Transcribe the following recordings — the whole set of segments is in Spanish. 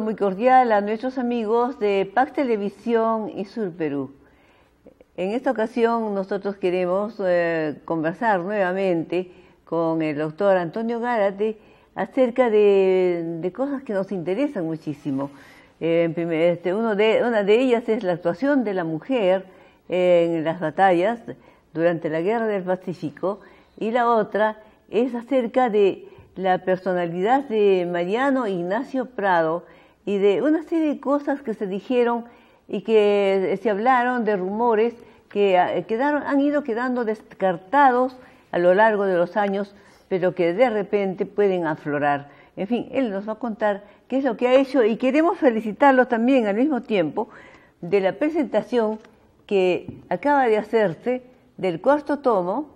muy cordial a nuestros amigos de PAC Televisión y Sur Perú. En esta ocasión nosotros queremos eh, conversar nuevamente con el doctor Antonio Gárate acerca de, cosas que nos interesan muchísimo. Eh, este, uno de, una de ellas es la actuación de la mujer en las batallas durante la Guerra del Pacífico y la otra es acerca de la personalidad de Mariano Ignacio Prado, y de una serie de cosas que se dijeron y que se hablaron de rumores que ah, quedaron, han ido quedando descartados a lo largo de los años, pero que de repente pueden aflorar. En fin, él nos va a contar qué es lo que ha hecho y queremos felicitarlo también al mismo tiempo de la presentación que acaba de hacerse del cuarto tomo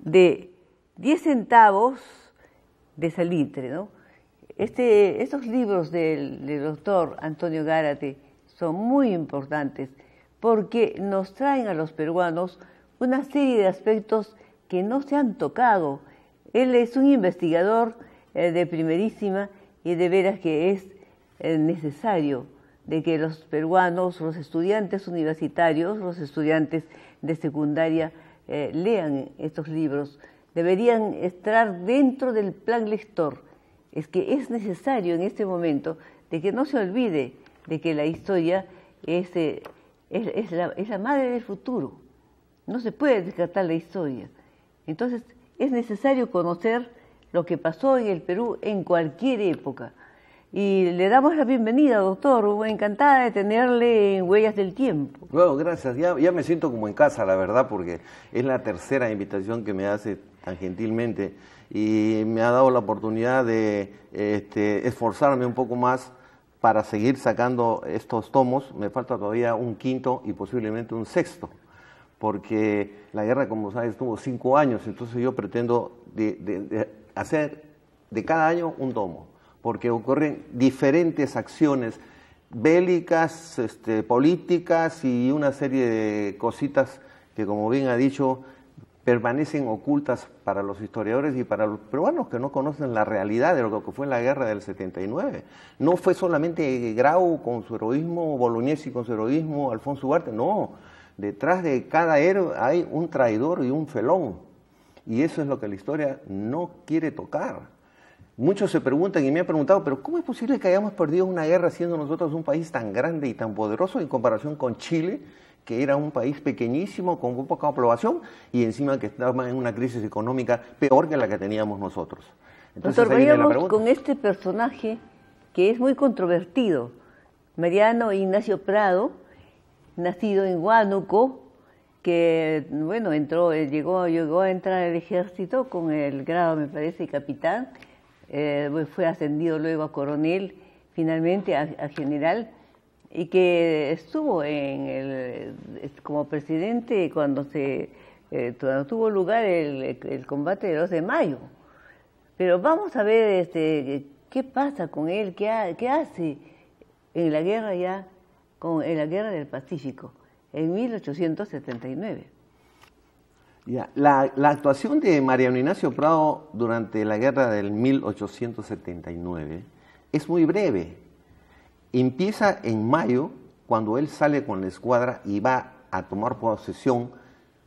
de 10 centavos de salitre, ¿no? Este, estos libros del, doctor Antonio Gárate son muy importantes porque nos traen a los peruanos una serie de aspectos que no se han tocado. Él es un investigador eh, de primerísima y de veras que es eh, necesario de que los peruanos, los estudiantes universitarios, los estudiantes de secundaria eh, lean estos libros. Deberían estar dentro del plan lector es que es necesario en este momento de que no se olvide de que la historia eh, es, la, madre del futuro. No se puede descartar la historia. Entonces es necesario conocer lo que pasó en el Perú en cualquier época. Y le damos la bienvenida, doctor. Encantada de tenerle en Huellas del Tiempo. Bueno, gracias. Ya, ya, me siento como en casa, la verdad, porque es la tercera invitación que me hace tan gentilmente y me ha dado la oportunidad de este, esforzarme un poco más para seguir sacando estos tomos. Me falta todavía un quinto y posiblemente un sexto, porque la guerra, como sabes, tuvo cinco años, entonces yo pretendo hacer de cada año un tomo, porque ocurren diferentes acciones bélicas, este, políticas y una serie de cositas que, como bien ha dicho, permanecen ocultas para los historiadores y para los peruanos que no conocen la realidad de lo que fue la guerra del 79. No fue solamente Grau con su heroísmo, Bolognesi con su heroísmo, Alfonso huarte no. Detrás de cada héroe hay un traidor y un felón. Y eso es lo que la historia no quiere tocar. Muchos se preguntan y me han preguntado, pero ¿cómo es posible que hayamos perdido una guerra siendo nosotros un país tan grande y tan poderoso en comparación con Chile, que era un país pequeñísimo, con muy poca aprobación, y encima que estaba en una crisis económica peor que la que teníamos nosotros? Entonces, Doctor, con este personaje que es muy controvertido, Mariano Ignacio Prado, nacido en Huánuco, que bueno entró eh, llegó llegó a entrar al ejército con el grado me parece capitán eh, pues, fue ascendido luego a coronel, finalmente a, general, y que estuvo en el, eh, como presidente cuando se eh, tuvo lugar el, combate del 12 de mayo. Pero vamos a ver este, qué pasa con él, qué, hace en la guerra ya, con, en la guerra del Pacífico, en 1879 la, actuación de Mariano Ignacio Prado durante la guerra del 1879 es muy breve. Empieza en mayo, cuando él sale con la escuadra y va a tomar posesión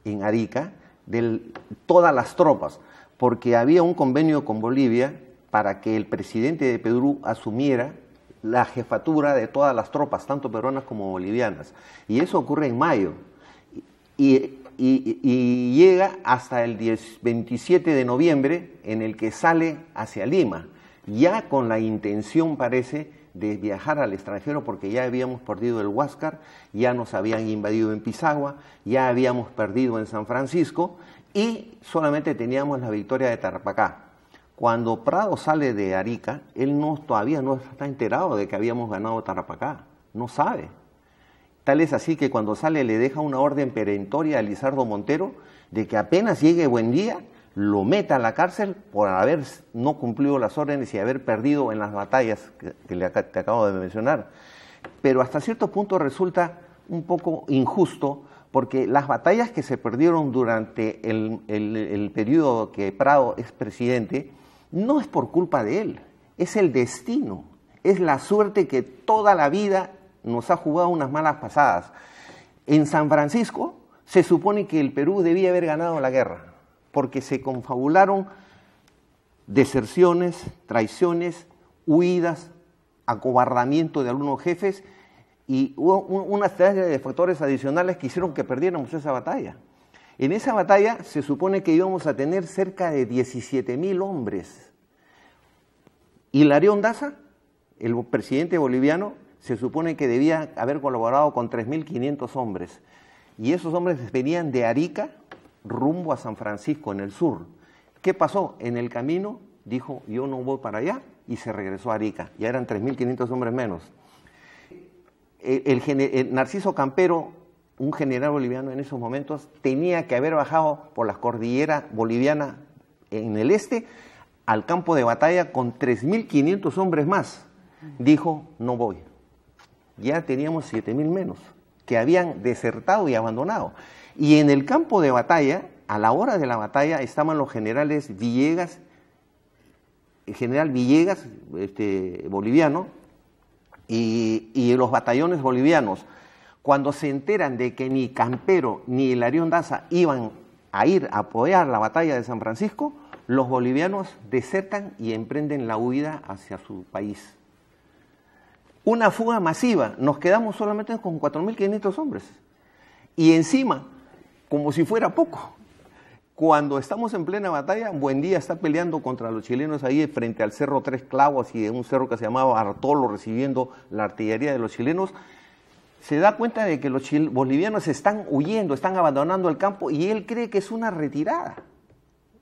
en Arica de todas las tropas, porque había un convenio con Bolivia para que el presidente de Perú asumiera la jefatura de todas las tropas, tanto peruanas como bolivianas. Y eso ocurre en mayo. Y y, llega hasta el 27 de noviembre en el que sale hacia Lima, ya con la intención parece de viajar al extranjero porque ya habíamos perdido el Huáscar, ya nos habían invadido en Pisagua, ya habíamos perdido en San Francisco y solamente teníamos la victoria de Tarapacá. Cuando Prado sale de Arica, él no, todavía no está enterado de que habíamos ganado Tarapacá, no sabe. Tal es así que cuando sale le deja una orden perentoria a Lizardo Montero de que apenas llegue buen día lo meta a la cárcel por haber no cumplido las órdenes y haber perdido en las batallas que, le te acabo de mencionar. Pero hasta cierto punto resulta un poco injusto porque las batallas que se perdieron durante el, el, periodo que Prado es presidente no es por culpa de él, es el destino, es la suerte que toda la vida nos ha jugado unas malas pasadas. En San Francisco se supone que el Perú debía haber ganado la guerra, porque se confabularon deserciones, traiciones, huidas, acobardamiento de algunos jefes y hubo una serie de factores adicionales que hicieron que perdiéramos esa batalla. En esa batalla se supone que íbamos a tener cerca de 17.000 hombres. hombres. Hilarión Daza, el presidente boliviano, se supone que debía haber colaborado con 3.500 hombres. Y esos hombres venían de Arica rumbo a San Francisco, en el sur. ¿Qué pasó? En el camino dijo, yo no voy para allá, y se regresó a Arica. Ya eran 3.500 hombres menos. El, Narciso Campero, un general boliviano en esos momentos, tenía que haber bajado por las cordilleras boliviana en el este al campo de batalla con 3.500 hombres más. Dijo, no voy ya teníamos 7.000 menos, que habían desertado y abandonado. Y en el campo de batalla, a la hora de la batalla, estaban los generales Villegas, el general Villegas, este, boliviano, y, los batallones bolivianos. Cuando se enteran de que ni Campero ni el Daza iban a ir a apoyar la batalla de San Francisco, los bolivianos desertan y emprenden la huida hacia su país una fuga masiva. Nos quedamos solamente con 4.500 hombres. Y encima, como si fuera poco, cuando estamos en plena batalla, Buendía está peleando contra los chilenos ahí frente al Cerro Tres Clavos y en un cerro que se llamaba Artolo recibiendo la artillería de los chilenos. Se da cuenta de que los bolivianos están huyendo, están abandonando el campo y él cree que es una retirada.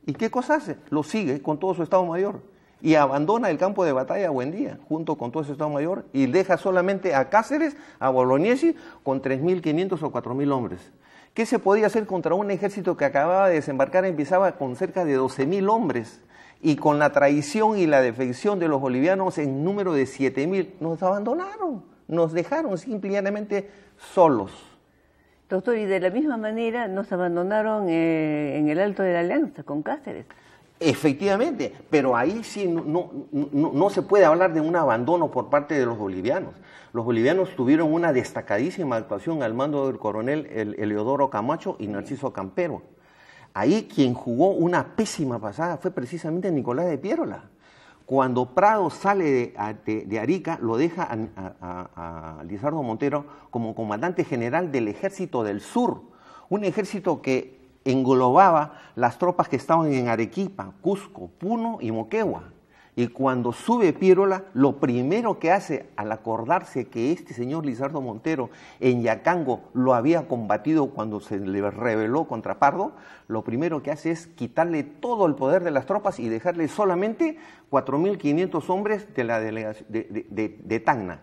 ¿Y qué cosa hace? Lo sigue con todo su Estado Mayor y abandona el campo de batalla a buen día, junto con todo ese Estado Mayor, y deja solamente a Cáceres, a Bolognesi, con 3.500 o 4.000 hombres. ¿Qué se podía hacer contra un ejército que acababa de desembarcar en empezaba con cerca de 12.000 hombres? Y con la traición y la defección de los bolivianos en número de 7.000, nos abandonaron, nos dejaron simplemente solos. Doctor, y de la misma manera nos abandonaron eh, en el Alto de la Alianza con Cáceres. Efectivamente, pero ahí sí no, se puede hablar de un abandono por parte de los bolivianos. Los bolivianos tuvieron una destacadísima actuación al mando del coronel Eleodoro Camacho y Narciso Campero. Ahí quien jugó una pésima pasada fue precisamente Nicolás de Piérola. Cuando Prado sale de, Arica, lo deja a, a, Lizardo Montero como comandante general del Ejército del Sur, un ejército que englobaba las tropas que estaban en Arequipa, Cusco, Puno y Moquegua. Y cuando sube Pírola, lo primero que hace al acordarse que este señor Lizardo Montero en Yacango lo había combatido cuando se le rebeló contra Pardo, lo primero que hace es quitarle todo el poder de las tropas y dejarle solamente 4.500 hombres de, la de Tacna.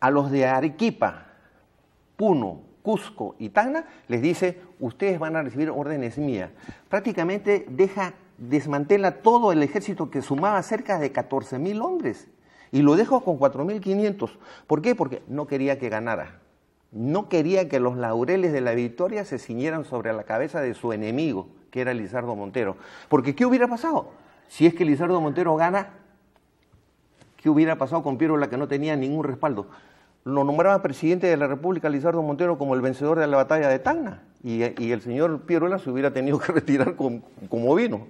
A los de Arequipa, Puno, Cusco y Tacna, les dice, ustedes van a recibir órdenes mías. Prácticamente deja, desmantela todo el ejército que sumaba cerca de 14.000 hombres y lo dejó con 4.500. ¿Por qué? Porque no quería que ganara. No quería que los laureles de la victoria se ciñeran sobre la cabeza de su enemigo, que era Lizardo Montero. Porque ¿qué hubiera pasado? Si es que Lizardo Montero gana, ¿qué hubiera pasado con la que no tenía ningún respaldo? lo nombraba presidente de la República, Lizardo Montero, como el vencedor de la batalla de Tacna. Y, el señor Pierola se hubiera tenido que retirar como vino.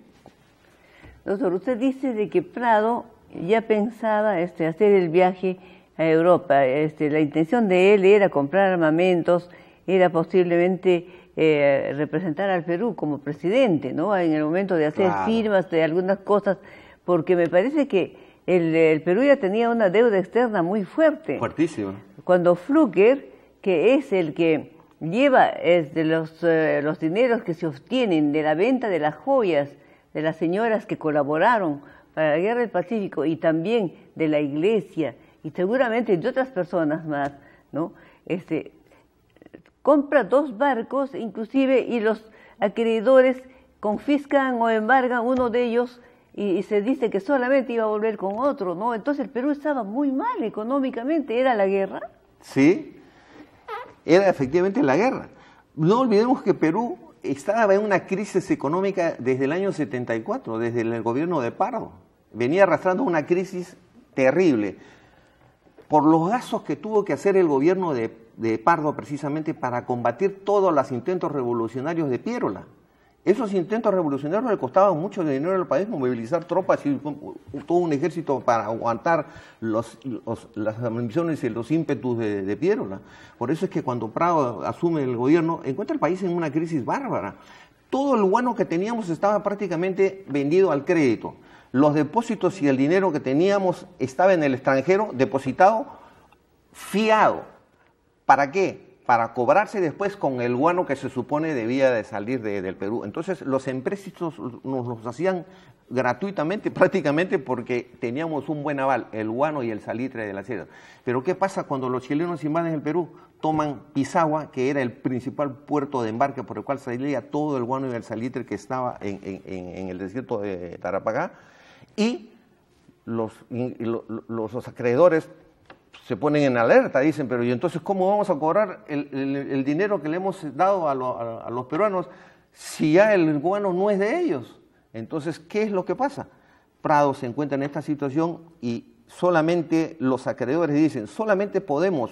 Doctor, usted dice de que Prado ya pensaba este, hacer el viaje a Europa. Este, la intención de él era comprar armamentos, era posiblemente eh, representar al Perú como presidente, ¿no? En el momento de hacer firmas de algunas cosas, porque me parece que el, Perú ya tenía una deuda externa muy fuerte. Fuertísima. Cuando Flucker, que es el que lleva de eh, los, dineros que se obtienen de la venta de las joyas de las señoras que colaboraron para la guerra del Pacífico y también de la iglesia y seguramente de otras personas más, ¿no? Este, compra dos barcos inclusive y los acreedores confiscan o embargan uno de ellos y, se dice que solamente iba a volver con otro, ¿no? Entonces el Perú estaba muy mal económicamente, ¿era la guerra? Sí, era efectivamente la guerra. No olvidemos que Perú estaba en una crisis económica desde el año 74, desde el gobierno de Pardo. Venía arrastrando una crisis terrible por los gastos que tuvo que hacer el gobierno de, de Pardo precisamente para combatir todos los intentos revolucionarios de Piérola. Esos intentos revolucionarios le costaban mucho dinero al país, movilizar tropas y todo un ejército para aguantar las ambiciones y los ímpetus de, de Por eso es que cuando Prado asume el gobierno, encuentra el país en una crisis bárbara. Todo lo bueno que teníamos estaba prácticamente vendido al crédito. Los depósitos y el dinero que teníamos estaba en el extranjero, depositado, fiado. ¿Para qué? para cobrarse después con el guano que se supone debía de salir del Perú. Entonces los empréstitos nos los hacían gratuitamente prácticamente porque teníamos un buen aval, el guano y el salitre de la sierra. Pero ¿qué pasa cuando los chilenos invaden el Perú? Toman Pisagua, que era el principal puerto de embarque por el cual salía todo el guano y el salitre que estaba en, el desierto de Tarapacá, y los acreedores se ponen en alerta, dicen, pero ¿y entonces cómo vamos a cobrar el, dinero que le hemos dado a, los peruanos si ya el guano no es de ellos? Entonces, ¿qué es lo que pasa? Prado se encuentra en esta situación y solamente los acreedores dicen, solamente podemos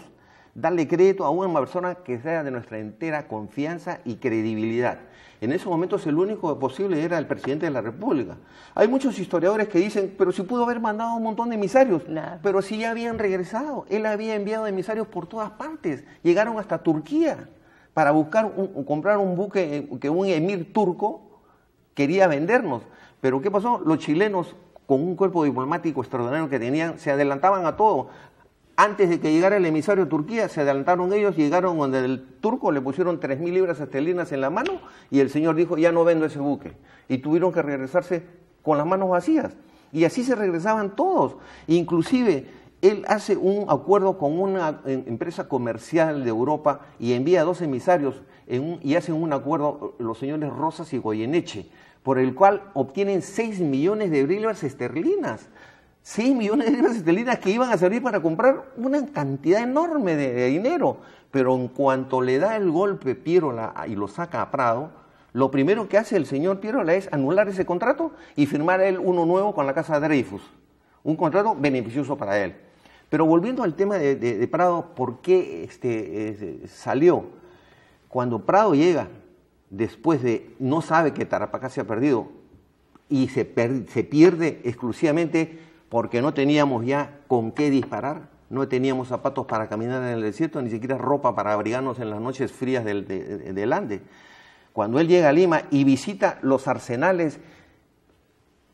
darle crédito a una persona que sea de nuestra entera confianza y credibilidad. En esos momentos el único posible era el presidente de la República. Hay muchos historiadores que dicen, pero si pudo haber mandado un montón de emisarios, pero si ya habían regresado, él había enviado emisarios por todas partes, llegaron hasta Turquía para buscar o comprar un buque eh, que un emir turco quería vendernos. Pero ¿qué pasó? Los chilenos con un cuerpo diplomático extraordinario que tenían, se adelantaban a todo. Antes de que llegara el emisario de Turquía, se adelantaron ellos, llegaron donde el turco le pusieron 3.000 libras esterlinas en la mano y el señor dijo, ya no vendo ese buque. Y tuvieron que regresarse con las manos vacías. Y así se regresaban todos. Inclusive, él hace un acuerdo con una em, empresa comercial de Europa y envía dos emisarios y hacen un acuerdo eh, los señores Rosas y Goyeneche, por el cual obtienen 6 millones de libras esterlinas. 6 millones de libras estelinas que iban a servir para comprar una cantidad enorme de, dinero. Pero en cuanto le da el golpe Pirola y lo saca a Prado, lo primero que hace el señor Pirola es anular ese contrato y firmar él uno nuevo con la casa de Dreyfus. Un contrato beneficioso para él. Pero volviendo al tema de, Prado, ¿por qué este, salió? Cuando Prado llega, después de no sabe que Tarapacá se ha perdido y se pierde exclusivamente porque no teníamos ya con qué disparar, no teníamos zapatos para caminar en el desierto, ni siquiera ropa para abrigarnos en las noches frías del, Ande. Cuando él llega a Lima y visita los arsenales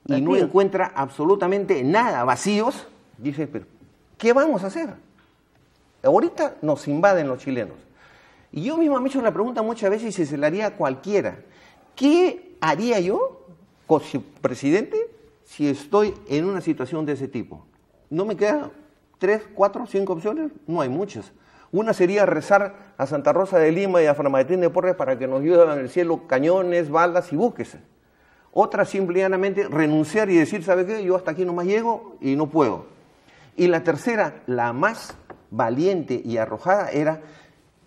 y no encuentra absolutamente nada, vacíos, dice, pero ¿qué vamos a hacer? Ahorita nos invaden los chilenos. Y yo mismo me he hecho la pregunta muchas veces y se la haría cualquiera. ¿Qué haría yo, presidente, si estoy en una situación de ese tipo? No me quedan tres, cuatro, cinco opciones, no hay muchas. Una sería rezar a Santa Rosa de Lima y a Framadetín de Porres para que nos ayuden en el cielo cañones, balas y buques. Otra simplemente renunciar y decir, ¿sabe qué? Yo hasta aquí no más llego y no puedo. Y la tercera, la más valiente y arrojada, era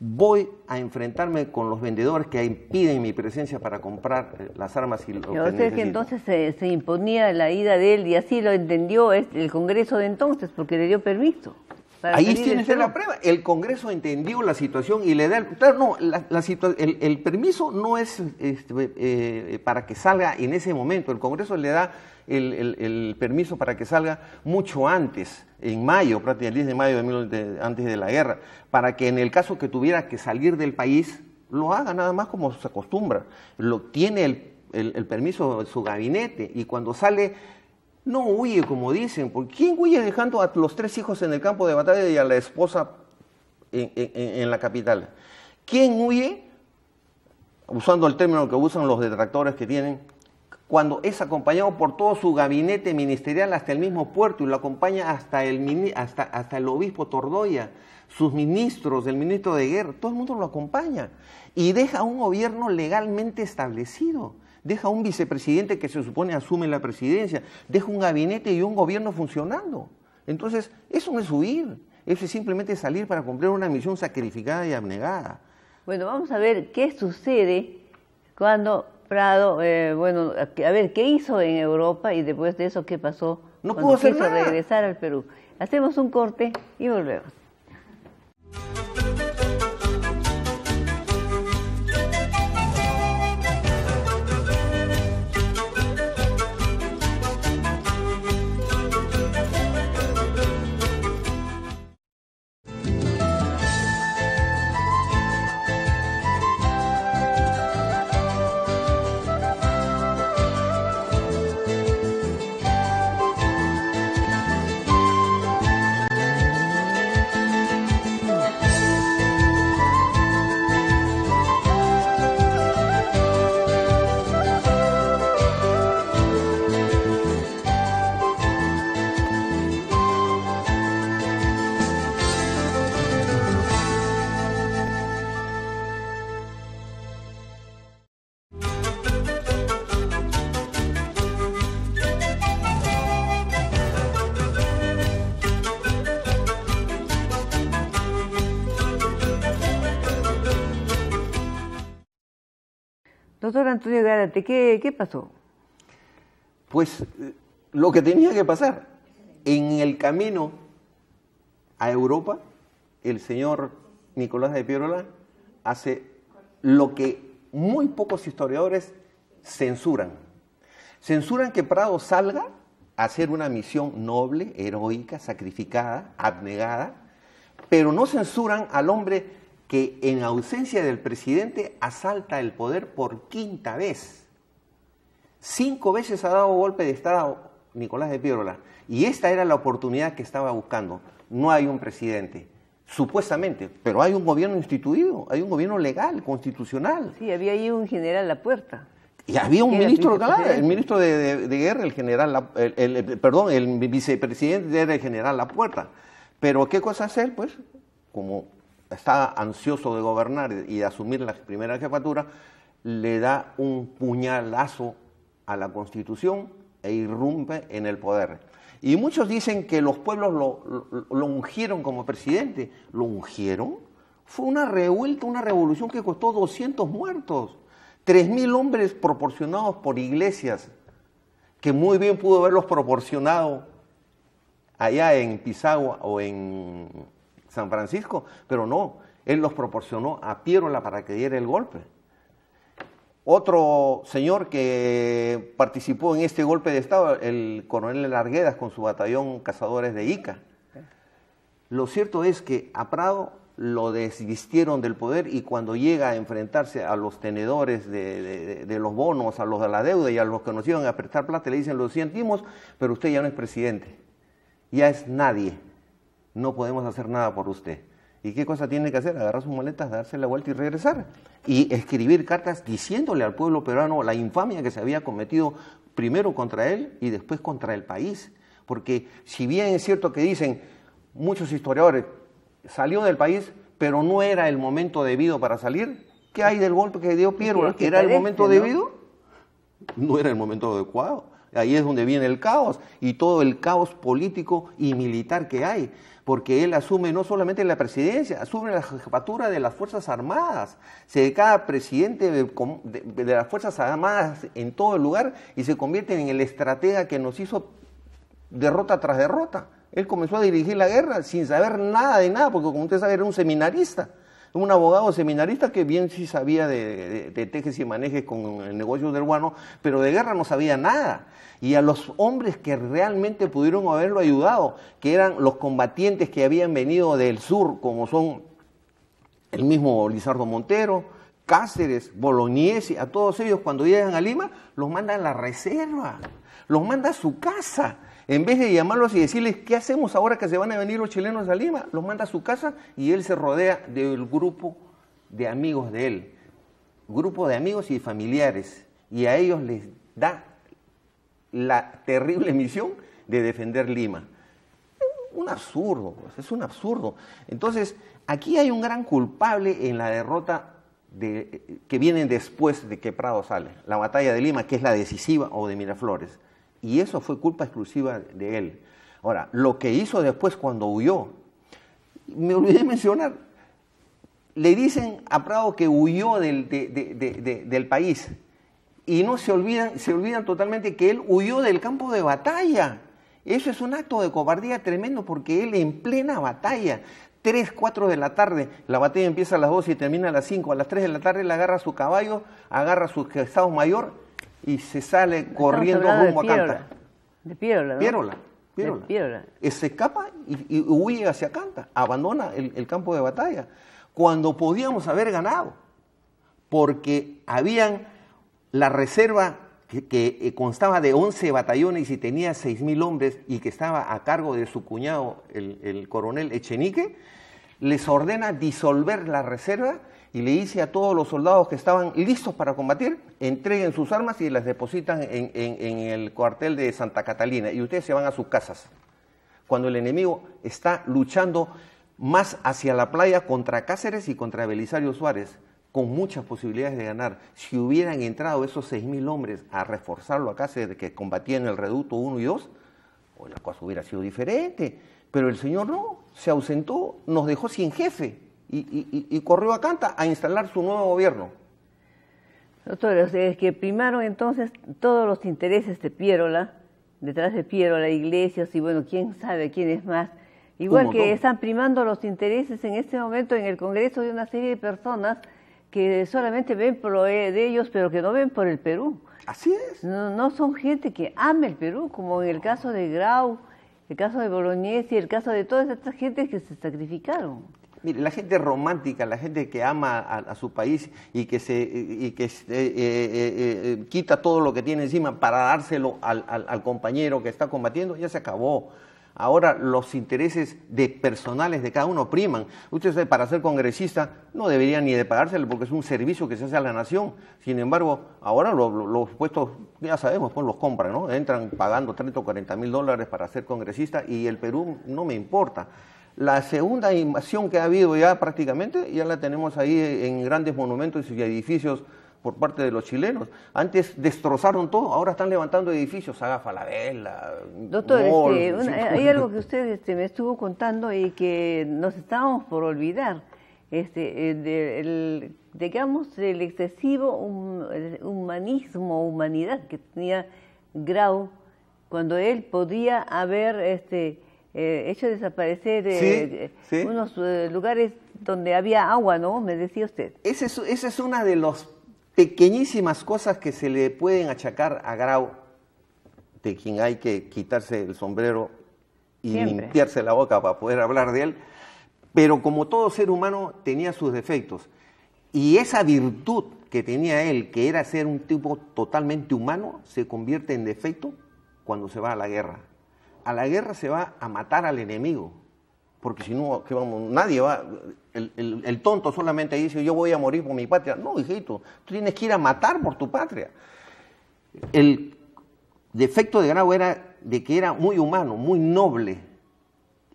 voy a enfrentarme con los vendedores que impiden mi presencia para comprar eh, las armas y lo que entonces se, se, imponía la ida de él y así lo entendió este, el Congreso de entonces porque le dio permiso. Ahí tienes la prueba. El Congreso entendió la situación y le da el... no, el, permiso no es este, eh, para que salga en ese momento. El Congreso le da el, permiso para que salga mucho antes, en mayo, prácticamente el 10 de mayo de, antes de la guerra, para que en el caso que tuviera que salir del país, lo haga nada más como se acostumbra. Lo, tiene el, el permiso de su gabinete y cuando sale no huye, como dicen. porque ¿Quién huye dejando a los tres hijos en el campo de batalla y a la esposa en, la capital? ¿Quién huye? Usando el término que usan los detractores que tienen, cuando es acompañado por todo su gabinete ministerial hasta el mismo puerto y lo acompaña hasta el, hasta, hasta el obispo Tordoya, sus ministros, el ministro de guerra, todo el mundo lo acompaña y deja un gobierno legalmente establecido deja un vicepresidente que se supone asume la presidencia, deja un gabinete y un gobierno funcionando. Entonces, eso no es huir, eso es simplemente salir para cumplir una misión sacrificada y abnegada. Bueno, vamos a ver qué sucede cuando Prado, eh, bueno, a ver qué hizo en Europa y después de eso qué pasó. No quiso regresar al Perú. Hacemos un corte y volvemos. Antonio Gárate, ¿qué, qué pasó? Pues lo que tenía que pasar. En el camino a Europa, el señor Nicolás de Pirola hace lo que muy pocos historiadores censuran. Censuran que Prado salga a hacer una misión noble, heroica, sacrificada, abnegada, pero no censuran al hombre que en ausencia del presidente asalta el poder por quinta vez. Cinco veces ha dado golpe de Estado Nicolás de Piérola y esta era la oportunidad que estaba buscando. No hay un presidente, supuestamente, pero hay un gobierno instituido, hay un gobierno legal, constitucional. Sí, había ahí un general a la puerta. Y había un ministro, el ministro de, guerra, el general, la, el, perdón, el vicepresidente era el general La Puerta. Pero ¿qué cosa hacer? Pues, como estaba ansioso de gobernar y de asumir la primera jefatura, le da un puñalazo a la Constitución e irrumpe en el poder. Y muchos dicen que los pueblos lo, ungieron como presidente. ¿Lo ungieron? Fue una revuelta, una revolución que costó 200 muertos, 3.000 hombres proporcionados por iglesias, que muy bien pudo haberlos proporcionado allá en Pisagua o en San Francisco, pero no, él los proporcionó a Piérola para que diera el golpe. Otro señor que participó en este golpe de Estado, el coronel Larguedas con su batallón Cazadores de Ica. Lo cierto es que a Prado lo desvistieron del poder y cuando llega a enfrentarse a los tenedores de, los bonos, a los de la deuda y a los que nos iban a prestar plata, le dicen los sentimos, pero usted ya no es presidente, ya es nadie no podemos hacer nada por usted. ¿Y qué cosa tiene que hacer? Agarrar sus maletas, darse la vuelta y regresar. Y escribir cartas diciéndole al pueblo peruano la infamia que se había cometido primero contra él y después contra el país. Porque si bien es cierto que dicen muchos historiadores, salió del país, pero no era el momento debido para salir, ¿qué hay del golpe que dio Piero? ¿Era el momento debido? No era el momento adecuado. Ahí es donde viene el caos y todo el caos político y militar que hay porque él asume no solamente la presidencia, asume la jefatura de las Fuerzas Armadas, se cada presidente de, de las Fuerzas Armadas en todo el lugar y se convierte en el estratega que nos hizo derrota tras derrota. Él comenzó a dirigir la guerra sin saber nada de nada, porque como usted sabe era un seminarista un abogado seminarista que bien sí sabía de, de, tejes y manejes con el negocio del guano, pero de guerra no sabía nada. Y a los hombres que realmente pudieron haberlo ayudado, que eran los combatientes que habían venido del sur, como son el mismo Lizardo Montero, Cáceres, Bolognesi, a todos ellos cuando llegan a Lima, los manda a la reserva, los manda a su casa en vez de llamarlos y decirles, ¿qué hacemos ahora que se van a venir los chilenos a Lima? Los manda a su casa y él se rodea del grupo de amigos de él, grupo de amigos y familiares, y a ellos les da la terrible misión de defender Lima. Un absurdo, pues, es un absurdo. Entonces, aquí hay un gran culpable en la derrota que viene después de que Prado sale, la batalla de Lima, que es la decisiva, o de Miraflores y eso fue culpa exclusiva de él. Ahora, lo que hizo después cuando huyó, me olvidé mencionar, le dicen a Prado que huyó del, país y no se olvidan, se olvidan totalmente que él huyó del campo de batalla. Eso es un acto de cobardía tremendo porque él en plena batalla 3, 4 de la tarde, la batalla empieza a las 12 y termina a las 5, a las 3 de la tarde él agarra su caballo, agarra su estado mayor y se sale corriendo rumbo a Canta. De Pierola, ¿no? Se escapa y, huye hacia Canta, abandona el, campo de batalla, cuando podíamos haber ganado, porque habían la reserva que, eh, constaba de 11 batallones y tenía 6.000 hombres y que estaba a cargo de su cuñado, el coronel Echenique, les ordena disolver la reserva y le dice a todos los soldados que estaban listos para combatir, entreguen sus armas y las depositan en, el cuartel de Santa Catalina y ustedes se van a sus casas. Cuando el enemigo está luchando más hacia la playa contra Cáceres y contra Belisario Suárez, con muchas posibilidades de ganar. Si hubieran entrado esos 6.000 hombres a reforzarlo a Cáceres, que combatían el reducto 1 y 2, pues la cosa hubiera sido diferente. Pero el Señor no, se ausentó, nos dejó sin jefe y, y corrió a Canta a instalar su nuevo gobierno. Doctor, es que primaron entonces todos los intereses de Piérola, detrás de Piérola, Iglesias y bueno, quién sabe quién es más. Igual que están primando los intereses en este momento en el Congreso de una serie de personas que solamente ven por lo de ellos, pero que no ven por el Perú. Así es. No, son gente que ama el Perú, como en el caso de Grau, el caso de Bolognesi, el caso de todas estas gentes que se sacrificaron. Mire, la gente romántica, la gente que ama a, su país y que se y que eh, eh, eh, quita todo lo que tiene encima para dárselo al, compañero que está combatiendo, ya se acabó. Ahora los intereses de personales de cada uno priman. Ustedes sabe, para ser congresista no deberían ni de pagárselo porque es un servicio que se hace a la nación. Sin embargo, ahora los, los puestos, ya sabemos, pues los compran, ¿no? Entran pagando 30 o 40 mil dólares para ser congresista y el Perú no me importa. La segunda invasión que ha habido ya prácticamente, ya la tenemos ahí en grandes monumentos y edificios por parte de los chilenos. Antes destrozaron todo, ahora están levantando edificios, Haga Falabella. Doctor, este, hay algo que usted este, me estuvo contando y que nos estábamos por olvidar. Este, eh, digamos, el excesivo humanismo, humanidad que tenía Grau, cuando él podía haber este, eh, hecho desaparecer unos eh, lugares donde había agua, ¿no? Me decía usted. Esa es, una de las pequeñísimas cosas que se le pueden achacar a Grau, de quien hay que quitarse el sombrero y limpiarse la boca para poder hablar de él, pero como todo ser humano tenía sus defectos. Y esa virtud que tenía él, que era ser un tipo totalmente humano, se convierte en defecto cuando se va a la guerra a la guerra se va a matar al enemigo, porque si no, nadie va, el, el, tonto solamente dice yo voy a morir por mi patria. No, hijito, tú tienes que ir a matar por tu patria. El defecto de Grau era de que era muy humano, muy noble,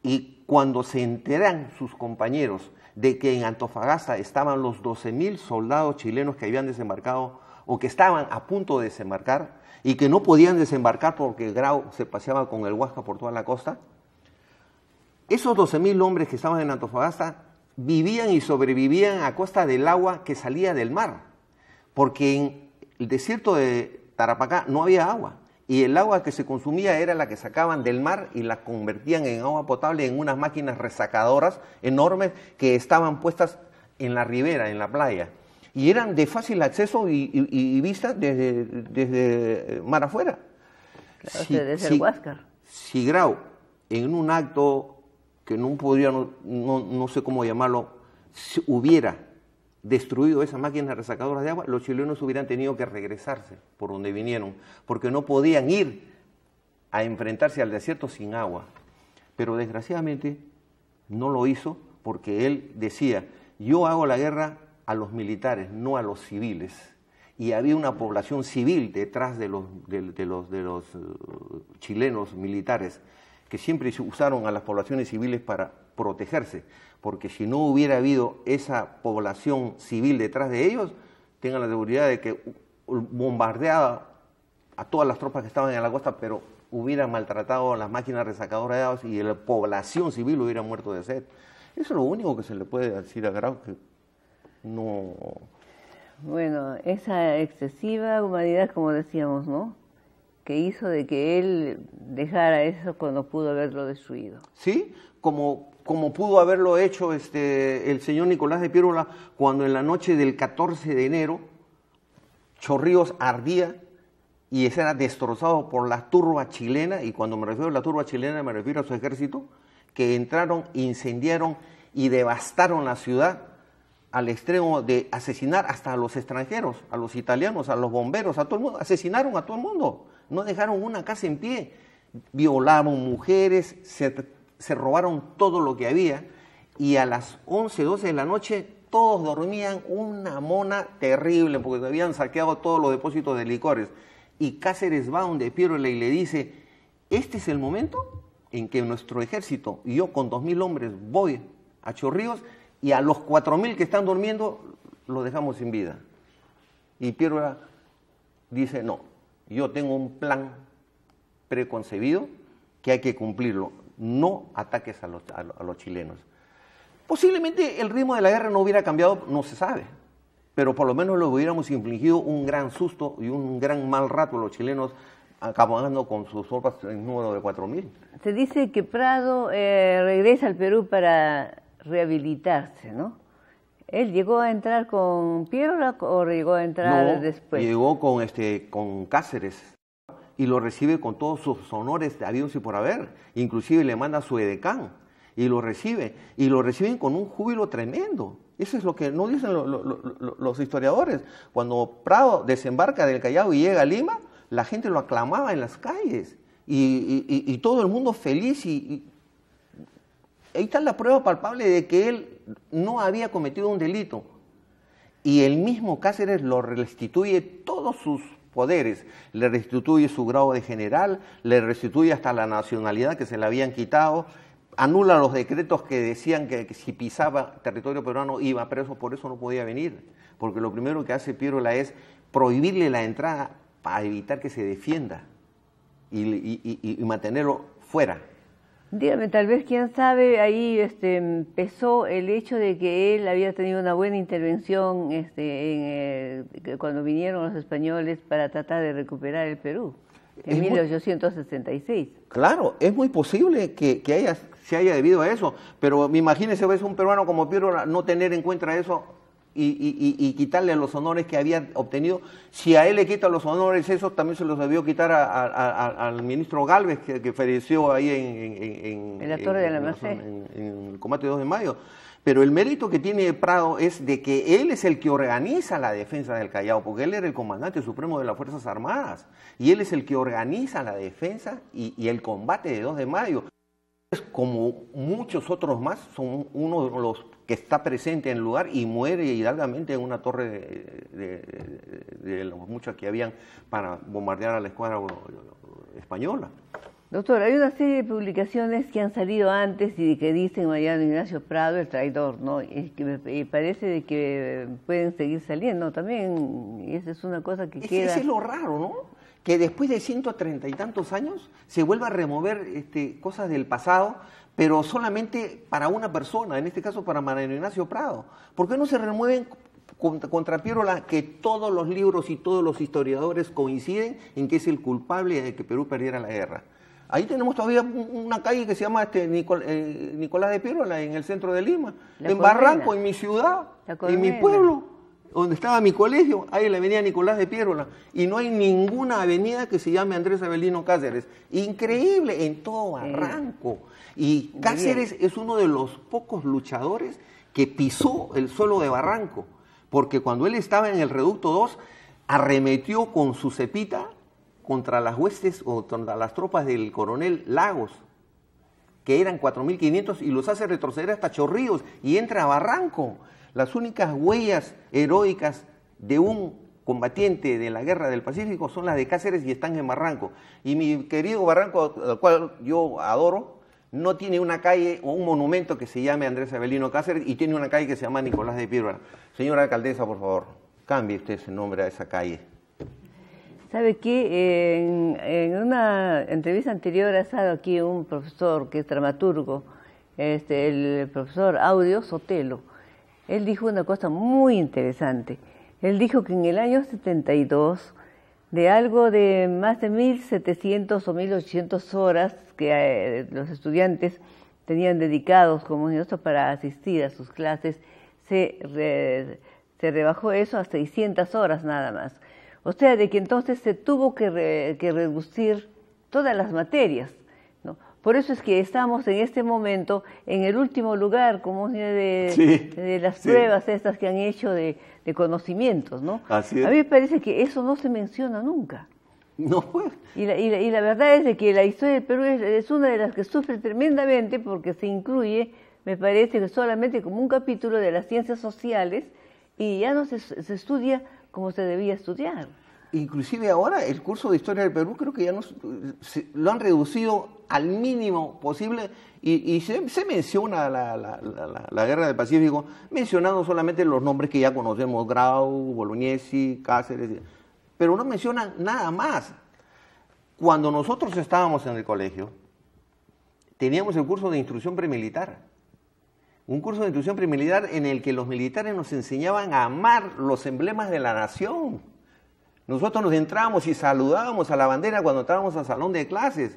y cuando se enteran sus compañeros de que en Antofagasta estaban los 12.000 soldados chilenos que habían desembarcado o que estaban a punto de desembarcar, y que no podían desembarcar porque el Grau se paseaba con el Huasca por toda la costa, esos 12.000 hombres que estaban en Antofagasta vivían y sobrevivían a costa del agua que salía del mar, porque en el desierto de Tarapacá no había agua, y el agua que se consumía era la que sacaban del mar y la convertían en agua potable en unas máquinas resacadoras enormes que estaban puestas en la ribera, en la playa y eran de fácil acceso y, vista desde, desde eh, mar afuera. Claro, si, el Huáscar. Si Grau, en un acto que no podría, no, no, sé cómo llamarlo, hubiera destruido esa máquina resacadoras de agua, los chilenos hubieran tenido que regresarse por donde vinieron, porque no podían ir a enfrentarse al desierto sin agua. Pero desgraciadamente no lo hizo porque él decía, yo hago la guerra a los militares, no a los civiles. Y había una población civil detrás de los, de, los, de los eh, chilenos militares que siempre usaron a las poblaciones civiles para protegerse, porque si no hubiera habido esa población civil detrás de ellos, tengan la seguridad de que bombardeaba a todas las tropas que estaban en la costa, pero hubieran maltratado a las máquinas resacadoras de y la población civil hubiera muerto de sed. Eso es lo único que se le puede decir a Grau, no. Bueno, esa excesiva humanidad, como decíamos, ¿no? Que hizo de que él dejara eso cuando pudo haberlo destruido. Sí, como, como pudo haberlo hecho este, el señor Nicolás de Piérola cuando en la noche del 14 de enero Chorríos ardía y era destrozado por la turba chilena, y cuando me refiero a la turba chilena me refiero a su ejército, que entraron, incendiaron y devastaron la ciudad al extremo de asesinar hasta a los extranjeros, a los italianos, a los bomberos, a todo el mundo. Asesinaron a todo el mundo. No dejaron una casa en pie. Violaron mujeres, se, robaron todo lo que había. Y a las 11, 12 de la noche todos dormían una mona terrible porque habían saqueado todos los depósitos de licores. Y Cáceres va donde Pirola y le dice, este es el momento en que nuestro ejército, y yo con dos mil hombres voy a Chorrillos y a los 4.000 que están durmiendo los dejamos sin vida. Y Piedra dice, no, yo tengo un plan preconcebido que hay que cumplirlo, no ataques a los, chilenos. Posiblemente el ritmo de la guerra no hubiera cambiado, no se sabe, pero por lo menos le hubiéramos infligido un gran susto y un gran mal rato a los chilenos acabando con sus tropas en número de 4.000. Se dice que Prado eh, regresa al Perú para rehabilitarse, ¿no? Él llegó a entrar con Pierre o llegó a entrar después. Llegó con este con Cáceres y lo recibe con todos sus honores avión y por haber. Inclusive le manda su edecán y lo recibe y lo reciben con un júbilo tremendo. Eso es lo que no dicen los historiadores. Cuando Prado desembarca del Callao y llega a Lima, la gente lo aclamaba en las calles y todo el mundo feliz y, ahí está la prueba palpable de que él no había cometido un delito. Y el mismo Cáceres lo restituye todos sus poderes, le restituye su grado de general, le restituye hasta la nacionalidad que se le habían quitado, anula los decretos que decían que, si pisaba territorio peruano iba preso, por eso no podía venir, porque lo primero que hace Pirola es prohibirle la entrada para evitar que se defienda y mantenerlo fuera. Dígame, tal vez, quién sabe, ahí este, empezó el hecho de que él había tenido una buena intervención este, cuando vinieron los españoles para tratar de recuperar el Perú, en 1866. claro, es muy posible que, haya, se haya debido a eso, pero imagínese, es un peruano como Piero no tener en cuenta eso y, quitarle los honores que había obtenido. Si a él le quita los honores, esos también se los debió quitar al ministro Galvez, que, que falleció ahí en, en, la Torre de la en el combate de 2 de mayo. Pero el mérito que tiene Prado es de que él es el que organiza la defensa del Callao, porque él era el comandante supremo de las Fuerzas Armadas, y él es el que organiza la defensa y, y el combate de 2 de mayo. Como muchos otros más, son uno de los que está presente en el lugar y muere largamente en una torre de, de, los muchos que habían para bombardear a la escuadra española. Doctor, hay una serie de publicaciones que han salido antes y que dicen Mariano Ignacio Prado, el traidor, ¿no? Y que parece que pueden seguir saliendo también, y esa es una cosa que es, queda... es lo raro, ¿no? Que después de 130 y tantos años se vuelva a remover este, cosas del pasado pero solamente para una persona, en este caso para Mariano Ignacio Prado. ¿Por qué no se remueven contra, Pirola que todos los libros y todos los historiadores coinciden en que es el culpable de que Perú perdiera la guerra? Ahí tenemos todavía una calle que se llama este, eh, Nicolás de Piérola, en el centro de Lima, en Barranco, en mi ciudad, en mi pueblo donde estaba mi colegio, ahí la avenida Nicolás de Piérola y no hay ninguna avenida que se llame Andrés Avelino Cáceres. Increíble en todo Barranco. Y Cáceres es uno de los pocos luchadores que pisó el suelo de Barranco, porque cuando él estaba en el Reducto 2, arremetió con su cepita contra las huestes o contra las tropas del coronel Lagos, que eran 4.500, y los hace retroceder hasta Chorrillos y entra a Barranco. Las únicas huellas heroicas de un combatiente de la guerra del Pacífico son las de Cáceres y están en Barranco. Y mi querido Barranco, al cual yo adoro, no tiene una calle o un monumento que se llame Andrés Avelino Cáceres y tiene una calle que se llama Nicolás de Piedra. Señora alcaldesa, por favor, cambie usted ese nombre a esa calle. ¿Sabe qué? En, una entrevista anterior ha estado aquí un profesor que es dramaturgo, este, el profesor Audio Sotelo él dijo una cosa muy interesante. Él dijo que en el año 72, de algo de más de 1.700 o 1.800 horas que eh, los estudiantes tenían dedicados como nosotros para asistir a sus clases, se, rebajó eso a 600 horas nada más. O sea, de que entonces se tuvo que reducir todas las materias por eso es que estamos en este momento en el último lugar, como de, las pruebas estas que han hecho de, conocimientos, ¿no? A mí me parece que eso no se menciona nunca. No, fue pues. Y la, verdad es de que la historia del Perú es, una de las que sufre tremendamente porque se incluye, me parece que solamente como un capítulo de las ciencias sociales y ya no se, se estudia como se debía estudiar inclusive ahora el curso de historia del Perú creo que ya lo han reducido al mínimo posible y, se, menciona la, la, guerra del Pacífico mencionando solamente los nombres que ya conocemos, Grau, Bolognesi, Cáceres, pero no mencionan nada más. Cuando nosotros estábamos en el colegio, teníamos el curso de instrucción premilitar. Un curso de instrucción premilitar en el que los militares nos enseñaban a amar los emblemas de la nación nosotros nos entramos y saludábamos a la bandera cuando entrábamos al salón de clases.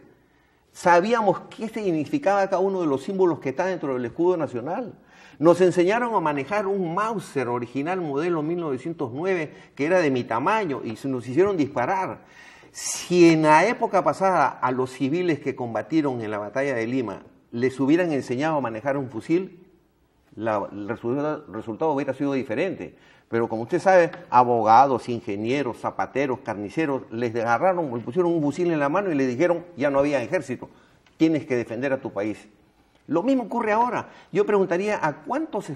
Sabíamos qué significaba cada uno de los símbolos que está dentro del escudo nacional. Nos enseñaron a manejar un Mauser original modelo 1909 que era de mi tamaño y nos hicieron disparar. Si en la época pasada a los civiles que combatieron en la batalla de Lima les hubieran enseñado a manejar un fusil, el resultado hubiera sido diferente. Pero como usted sabe, abogados, ingenieros, zapateros, carniceros, les agarraron, le pusieron un fusil en la mano y le dijeron, ya no había ejército, tienes que defender a tu país. Lo mismo ocurre ahora. Yo preguntaría a cuántos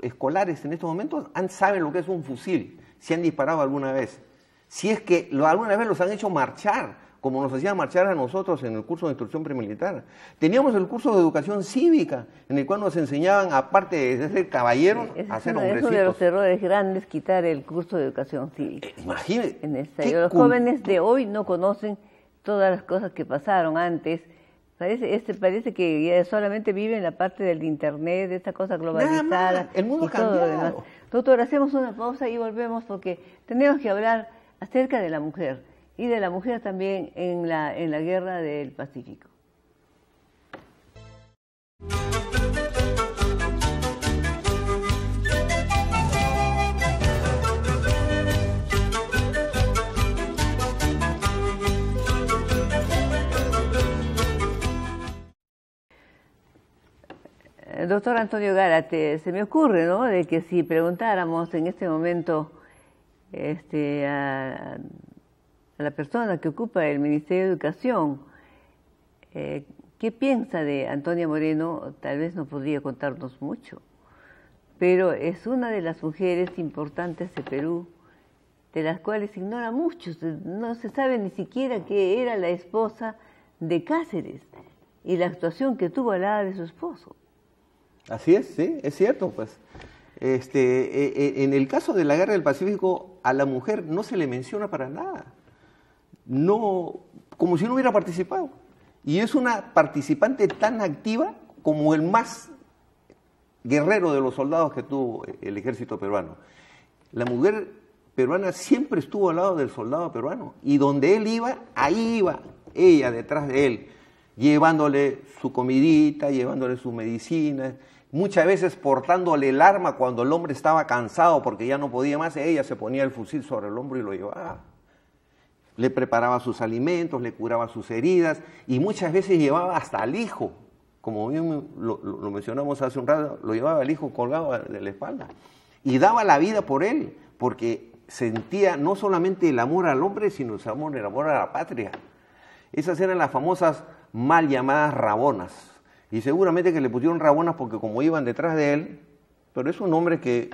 escolares en estos momentos han, saben lo que es un fusil, si han disparado alguna vez, si es que alguna vez los han hecho marchar, como nos hacían marchar a nosotros en el curso de instrucción premilitar. Teníamos el curso de educación cívica, en el cual nos enseñaban, aparte de ser caballeros, hacer a ser hombrecitos. uno de los errores grandes quitar el curso de educación cívica. Eh, este, los jóvenes de hoy no conocen todas las cosas que pasaron antes. Parece, este, que solamente viven en la parte del internet, de esta cosa globalizada. el mundo ha todo Doctor, hacemos una pausa y volvemos porque tenemos que hablar acerca de la mujer y de la mujer también en la, en la guerra del Pacífico. Doctor Antonio Gárate, se me ocurre, ¿no? De que si preguntáramos en este momento este, a, a la persona que ocupa el Ministerio de Educación. Eh, ¿Qué piensa de Antonia Moreno? Tal vez no podría contarnos mucho, pero es una de las mujeres importantes de Perú, de las cuales ignora mucho, no se sabe ni siquiera que era la esposa de Cáceres y la actuación que tuvo al lado de su esposo. Así es, sí, es cierto, pues. Este, e, e, en el caso de la guerra del Pacífico, a la mujer no se le menciona para nada no, como si no hubiera participado. Y es una participante tan activa como el más guerrero de los soldados que tuvo el ejército peruano. La mujer peruana siempre estuvo al lado del soldado peruano y donde él iba, ahí iba ella detrás de él, llevándole su comidita, llevándole su medicina muchas veces portándole el arma cuando el hombre estaba cansado porque ya no podía más, ella se ponía el fusil sobre el hombro y lo llevaba. Le preparaba sus alimentos, le curaba sus heridas y muchas veces llevaba hasta al hijo, como bien lo, lo mencionamos hace un rato, lo llevaba al hijo colgado de la espalda y daba la vida por él, porque sentía no solamente el amor al hombre, sino el el amor a la patria. Esas eran las famosas mal llamadas rabonas. Y seguramente que le pusieron rabonas porque como iban detrás de él, pero es un hombre que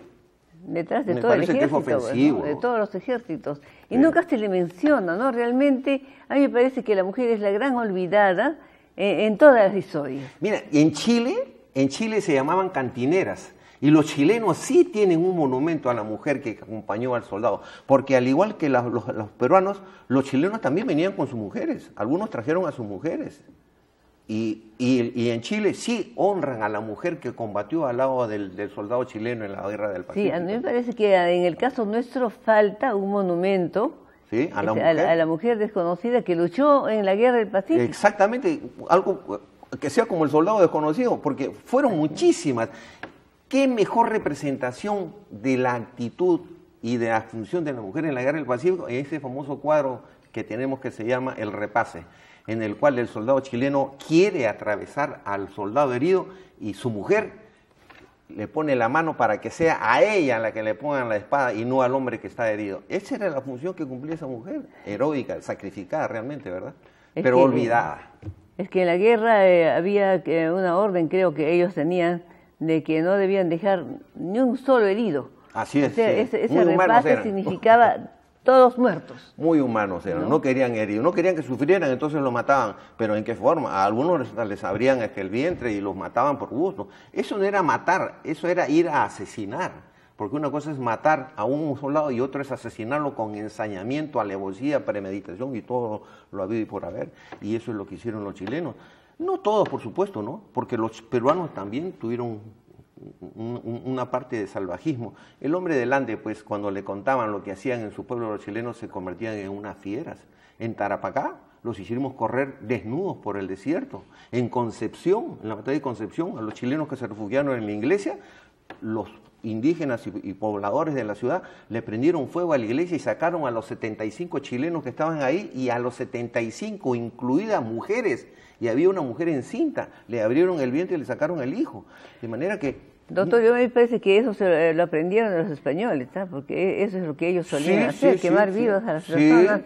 detrás de todo de todos los ejércitos. Y nunca se le menciona, ¿no? Realmente a mí me parece que la mujer es la gran olvidada eh, en, todas las historias. Mira, en Chile, en Chile se llamaban cantineras. Y los chilenos sí tienen un monumento a la mujer que acompañó al soldado, porque al igual que los peruanos, los chilenos también venían con sus mujeres, algunos trajeron a sus mujeres. Y, en Chile sí honran a la mujer que combatió al lado del, soldado chileno en la guerra del Pacífico. Sí, a mí me parece que en el caso nuestro falta un monumento este, ¿A, la mujer? a, la mujer desconocida que luchó en la guerra del Pacífico. Exactamente, algo que sea como el soldado desconocido, porque fueron muchísimas. ¿Qué mejor representación de la actitud y de la función de la mujer en la guerra del Pacífico? En ese famoso cuadro que tenemos que se llama El Repase en el cual el soldado chileno quiere atravesar al soldado herido y su mujer le pone la mano para que sea a ella la que le pongan la espada y no al hombre que está herido. Esa era la función que cumplía esa mujer, heroica, sacrificada realmente, ¿verdad? Pero olvidada. Es que en la guerra eh, había una orden, creo que ellos tenían, de que no debían dejar ni un solo herido. Así es. ese, ese significaba Todos muertos. Muy humanos eran, ¿No? querían herir, no querían que sufrieran, entonces los mataban. Pero ¿en qué forma? A algunos les abrían el vientre y los mataban por gusto. Eso no era matar, eso era ir a asesinar porque una cosa es matar a un soldado y otra es asesinarlo con ensañamiento, alevosía, premeditación y todo lo habido y por haber. Y eso es lo que hicieron los chilenos. No todos, por supuesto, ¿no? Porque los peruanos también tuvieron una parte de salvajismo. El hombre delante, pues cuando le contaban lo que hacían en su pueblo los chilenos, se convertían en unas fieras. En Tarapacá los hicimos correr desnudos por el desierto. En Concepción, en la batalla de Concepción, a los chilenos que se refugiaron en la iglesia, los indígenas y, pobladores de la ciudad le prendieron fuego a la iglesia y sacaron a los 75 chilenos que estaban ahí y a los 75, incluidas mujeres, y había una mujer encinta, le abrieron el vientre y le sacaron el hijo. De manera que... Doctor, yo me parece que eso lo aprendieron los españoles, ¿ah? porque e, eso es lo que ellos solían hacer, quemar vivos a las personas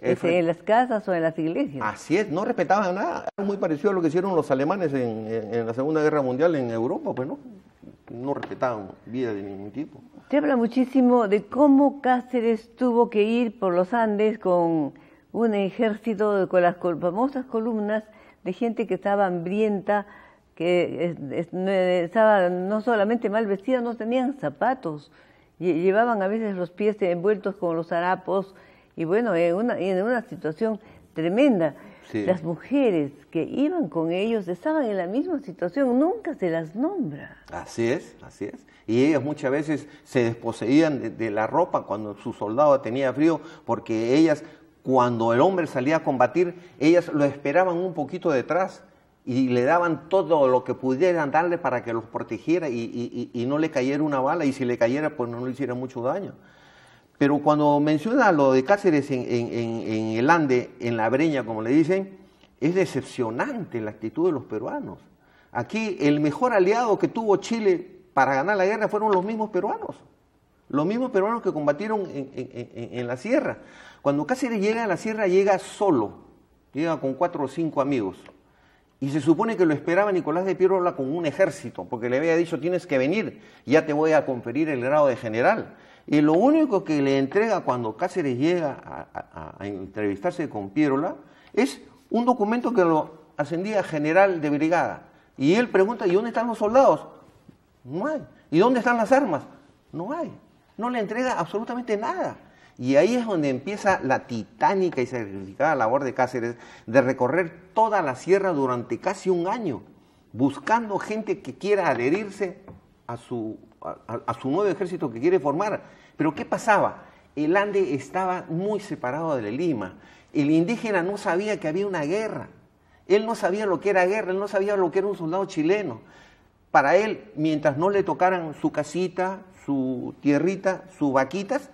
este, en, las casas o en las iglesias. Así es, no respetaban nada. es muy parecido a lo que hicieron los alemanes en la Segunda Guerra Mundial en Europa, pues no no respetaban vida de ningún tipo. Se habla muchísimo de cómo Cáceres tuvo que ir por los Andes con un ejército, con las famosas columnas de gente que estaba hambrienta, que estaba no solamente mal vestida, no tenían zapatos, llevaban a veces los pies envueltos con los harapos, y bueno, en una situación tremenda las mujeres que iban con ellos estaban en la misma situación, nunca se las nombra. Así es, así es. Y ellas muchas veces se desposeían de, la ropa cuando su soldado tenía frío, porque ellas, cuando el hombre salía a combatir, ellas lo esperaban un poquito detrás y le daban todo lo que pudieran darle para que los protegiera y, y, no le cayera una bala y si le cayera pues no le hiciera mucho daño. Pero cuando menciona lo de Cáceres en, el Ande, en la Breña, como le dicen, es decepcionante la actitud de los peruanos. Aquí el mejor aliado que tuvo Chile para ganar la guerra fueron los mismos peruanos. Los mismos peruanos que combatieron en, la sierra. Cuando Cáceres llega a la sierra, llega solo. Llega con cuatro o cinco amigos. Y se supone que lo esperaba Nicolás de Piérola con un ejército, porque le había dicho, tienes que venir, ya te voy a conferir el grado de general. Y lo único que le entrega cuando Cáceres llega a, entrevistarse con Piérola es un documento que lo ascendía a general de brigada. Y él pregunta, ¿y dónde están los soldados? No hay. ¿Y dónde están las armas? No hay. No le entrega absolutamente nada. Y ahí es donde empieza la titánica y sacrificada labor de Cáceres de recorrer toda la sierra durante casi un año, buscando gente que quiera adherirse a su, a, su nuevo ejército que quiere formar. Pero ¿qué pasaba? El Ande estaba muy separado de Lima. El indígena no sabía que había una guerra. Él no sabía lo que era guerra, él no sabía lo que era un soldado chileno. Para él, mientras no le tocaran su casita, su tierrita, sus vaquitas,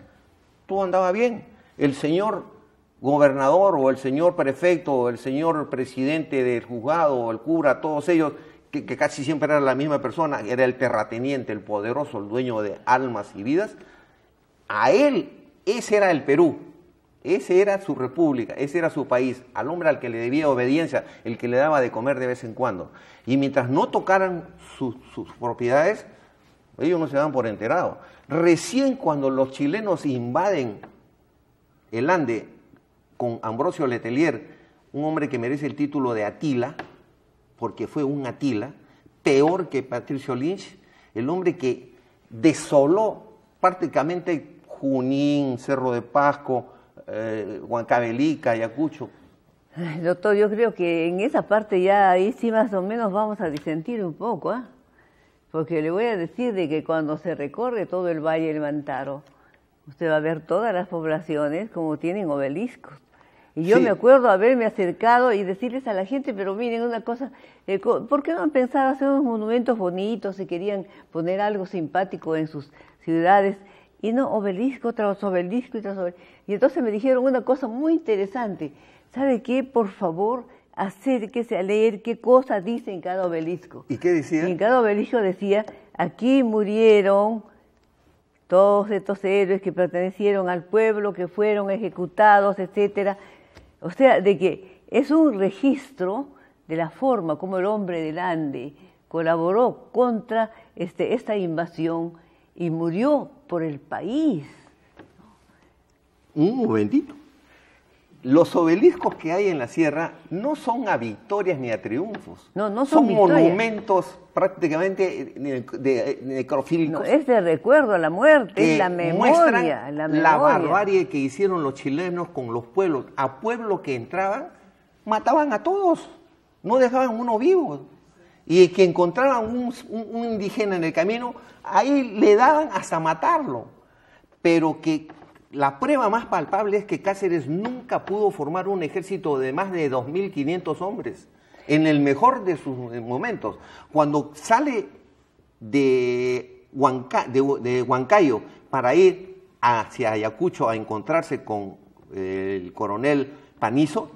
todo andaba bien. El señor gobernador o el señor prefecto o el señor presidente del juzgado o el cura, todos ellos que, casi siempre era la misma persona, era el terrateniente, el poderoso, el dueño de almas y vidas, a él, ese era el Perú, ese era su república, ese era su país, al hombre al que le debía obediencia, el que le daba de comer de vez en cuando. Y mientras no tocaran sus propiedades, ellos no se dan por enterados. Recién cuando los chilenos invaden el Ande con Ambrosio Letelier, un hombre que merece el título de Atila, porque fue un Atila, peor que Patricio Lynch, el hombre que desoló prácticamente Junín, Cerro de Pasco, eh, Huancavelica, Ayacucho. doctor, yo creo que en esa parte ya ahí sí más o menos vamos a disentir un poco, ¿ah? porque le voy a decir de que cuando se recorre todo el Valle del Mantaro, usted va a ver todas las poblaciones como tienen obeliscos y yo me acuerdo haberme acercado y decirles a la gente, pero miren una cosa, eh, ¿por qué no han pensado hacer unos monumentos bonitos y querían poner algo simpático en sus ciudades? Y no, obelisco tras obelisco y tras obelisco. Y entonces me dijeron una cosa muy interesante. ¿Sabe qué? Por favor, acérquese a leer qué cosa dice en cada obelisco. ¿Y qué decía? en cada obelisco decía, aquí murieron todos estos héroes que pertenecieron al pueblo, que fueron ejecutados, etcétera, o sea, de que es un registro de la forma como el hombre del Ande colaboró contra este, esta invasión y murió por el país. Un momentito. Los obeliscos que hay en la sierra no son a victorias ni a triunfos. No, no son, son monumentos prácticamente eh, eh, de, necrofílicos. es de recuerdo a la muerte, la memoria, la La barbarie que hicieron los chilenos con los pueblos. A pueblos que entraban, mataban a todos, no dejaban uno vivo. Y que encontraban un, un indígena en el camino, ahí le daban hasta matarlo. Pero que la prueba más palpable es que Cáceres nunca pudo formar un ejército de más de 2.500 hombres en el mejor de sus momentos. Cuando sale de, Huancayo para ir hacia Ayacucho a encontrarse con eh, el coronel Panizo,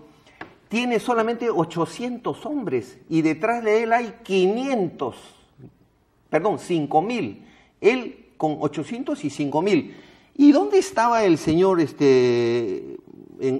tiene solamente 800 hombres y detrás de él hay 500, perdón, 5000. Él con 800 y 5000. ¿Y dónde estaba el señor este,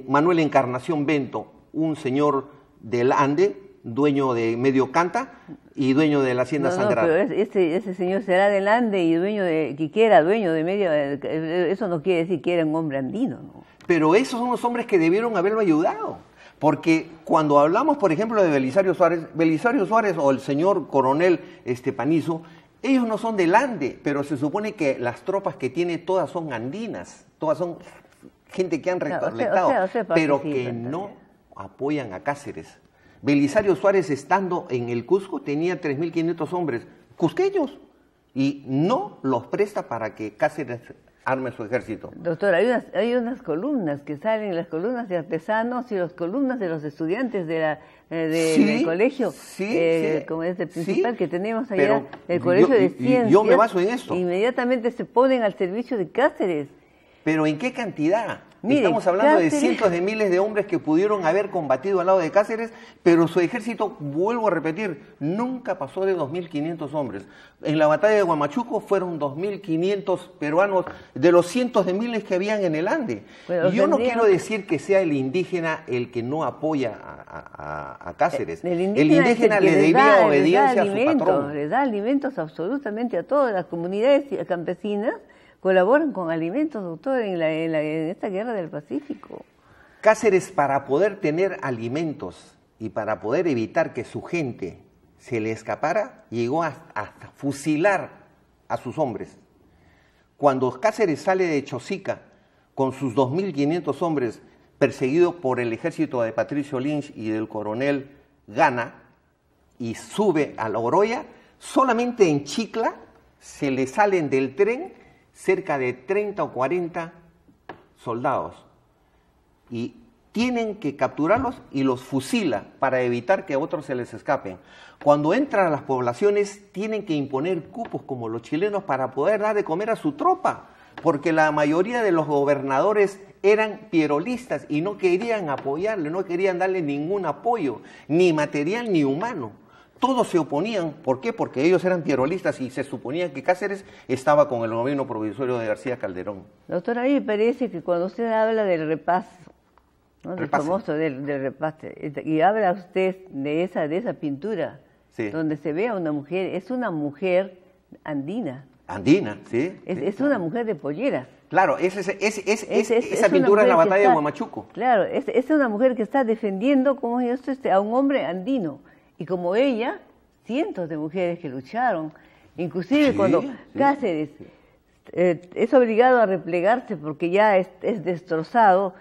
Manuel Encarnación Bento, un señor del Ande, dueño de Medio Canta y dueño de la Hacienda no, no, Pero este, ese, señor será del y dueño de, que quiera, dueño de Medio, eso no quiere decir que era un hombre andino. ¿no? Pero esos son los hombres que debieron haberlo ayudado. Porque cuando hablamos, por ejemplo, de Belisario Suárez, Belisario Suárez o el señor coronel estepanizo ellos no son del pero se supone que las tropas que tiene todas son andinas, todas son gente que han recolectado, pero que no apoyan a Cáceres Belisario Suárez estando en el Cusco tenía 3.500 hombres cusqueños y no los presta para que Cáceres arme su ejército. Doctor, hay unas, columnas que salen, las columnas de artesanos y las columnas de los estudiantes de la, eh, del colegio, eh, como es el principal que tenemos allá, el colegio de ciencias. Yo me baso en esto. Inmediatamente se ponen al servicio de Cáceres. Pero ¿en qué cantidad? Estamos hablando de cientos de miles de hombres que pudieron haber combatido al lado de Cáceres, pero su ejército, vuelvo a repetir, nunca pasó de 2.500 hombres. En la batalla de Guamachuco fueron 2.500 peruanos de los cientos de miles que habían en el Ande. Pues yo no quiero decir que sea el indígena el que no apoya a, Cáceres. El indígena, le debía obediencia a su patrón. Le da alimentos absolutamente a todas las comunidades y campesinas colaboran con alimentos, doctor, en, esta guerra del Pacífico. Cáceres, para poder tener alimentos y para poder evitar que su gente se le escapara, llegó a fusilar a sus hombres. Cuando Cáceres sale de Chosica con sus 2.500 hombres, perseguidos por el ejército de Patricio Lynch y del coronel Gana, y sube a la Oroya, solamente en Chicla se le salen del tren cerca de 30 o 40 soldados y tienen que capturarlos y los fusila para evitar que a otros se les escapen. Cuando entran a las poblaciones tienen que imponer cupos como los chilenos para poder dar de comer a su tropa, porque la mayoría de los gobernadores eran pierolistas y no querían apoyarle, no querían darle ningún apoyo, ni material ni humano todos se oponían. ¿Por qué? Porque ellos eran pierolistas y se suponía que Cáceres estaba con el gobierno provisorio de García Calderón. Doctora, a me parece que cuando usted habla del repaso, del famoso del, repaso, este, y habla usted de esa, de esa pintura, donde se ve a una mujer, es una mujer andina. Andina, sí. Es, una mujer de polleras. Claro, es, esa pintura es la batalla de Huamachuco. Claro, es, una mujer que está defendiendo, como este, a un hombre andino. Y como ella, cientos de mujeres que lucharon, inclusive cuando Cáceres eh, es obligado a replegarse porque ya es, destrozado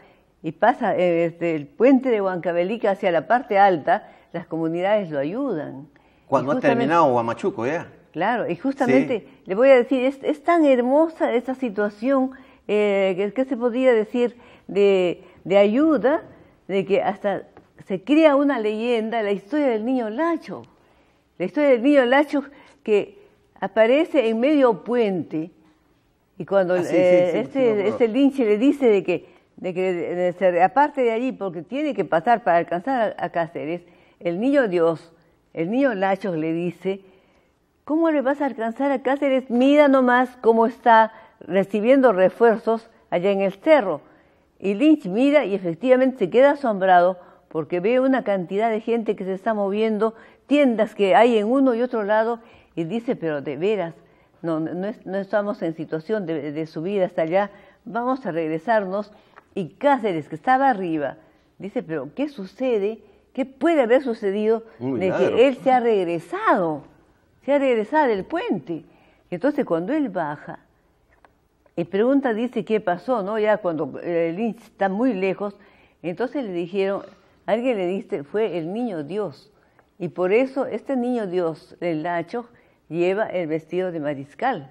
y pasa eh, desde el puente de Huancabelica hacia la parte alta, las comunidades lo ayudan. Cuando ha terminado Huamachuco ya. Claro, y justamente le voy a decir, es, tan hermosa esa situación eh, que, que, se podría decir de, de ayuda, de que hasta se crea una leyenda, la historia del niño Lacho. La historia del niño Lacho que aparece en medio puente y cuando ah, eh, este, este le dice de que, de que aparte de allí, porque tiene que pasar para alcanzar a, Cáceres, el niño Dios, el niño Lacho le dice, ¿cómo le vas a alcanzar a Cáceres? Mira nomás cómo está recibiendo refuerzos allá en el cerro. Y Lynch mira y efectivamente se queda asombrado porque ve una cantidad de gente que se está moviendo, tiendas que hay en uno y otro lado, y dice, pero de veras, no, no, estamos en situación de, subir hasta allá, vamos a regresarnos. Y Cáceres, que estaba arriba, dice, pero ¿qué sucede? ¿Qué puede haber sucedido de que él se ha regresado? Se ha regresado del puente. Entonces, cuando él baja, y pregunta, dice, ¿qué pasó? ¿No? Ya cuando eh, el está muy lejos, entonces le dijeron, Alguien le dice, fue el niño Dios. Y por eso este niño Dios, el Nacho, lleva el vestido de mariscal.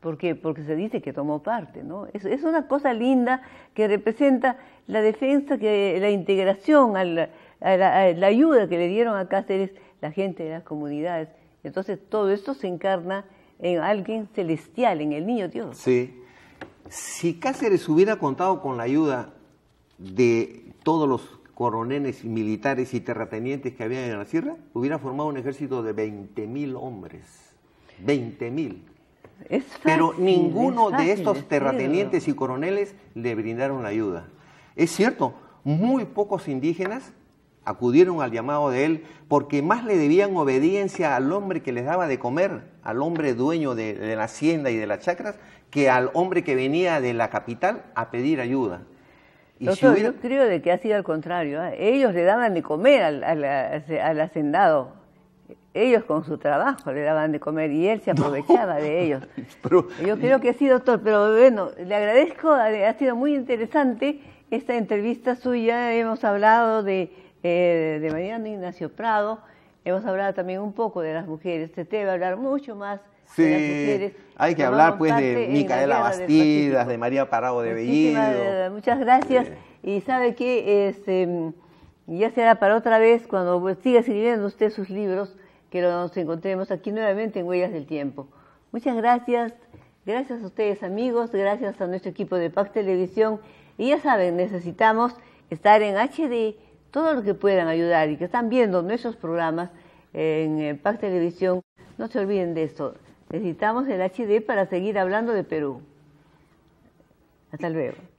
¿Por Porque se dice que tomó parte, ¿no? Es, una cosa linda que representa la defensa, que, la integración, la ayuda que le dieron a Cáceres la gente de las comunidades. Entonces todo esto se encarna en alguien celestial, en el niño Dios. Sí. Si Cáceres hubiera contado con la ayuda de todos los coroneles militares y terratenientes que había en la sierra, hubiera formado un ejército de 20.000 hombres. 20.000. Pero ninguno de estos terratenientes y coroneles le brindaron la ayuda. Es cierto, muy pocos indígenas acudieron al llamado de él porque más le debían obediencia al hombre que les daba de comer, al hombre dueño de la hacienda y de las chacras, que al hombre que venía de la capital a pedir ayuda. Yo creo de que ha sido al contrario. ¿ah? Ellos le daban de comer al, al, al, hacendado. Ellos con su trabajo le daban de comer y él se aprovechaba de ellos. Yo creo que sí doctor Pero bueno, le agradezco, ha sido muy interesante esta entrevista suya. Hemos hablado de, eh, de Mariano Ignacio Prado, hemos hablado también un poco de las mujeres. Se este te a hablar mucho más Sí, hay que hablar pues de Micaela Bastidas, de María Parado de Bellido. Muchas gracias. Y sabe que este, ya será para otra vez cuando pues, siga escribiendo usted sus libros, que nos encontremos aquí nuevamente en Huellas del Tiempo. Muchas gracias. Gracias a ustedes amigos, gracias a nuestro equipo de PAC Televisión. Y ya saben, necesitamos estar en HD, todo lo que puedan ayudar y que están viendo nuestros programas en eh, PAC Televisión. No se olviden de esto. Necesitamos el HD para seguir hablando de Perú. Hasta luego.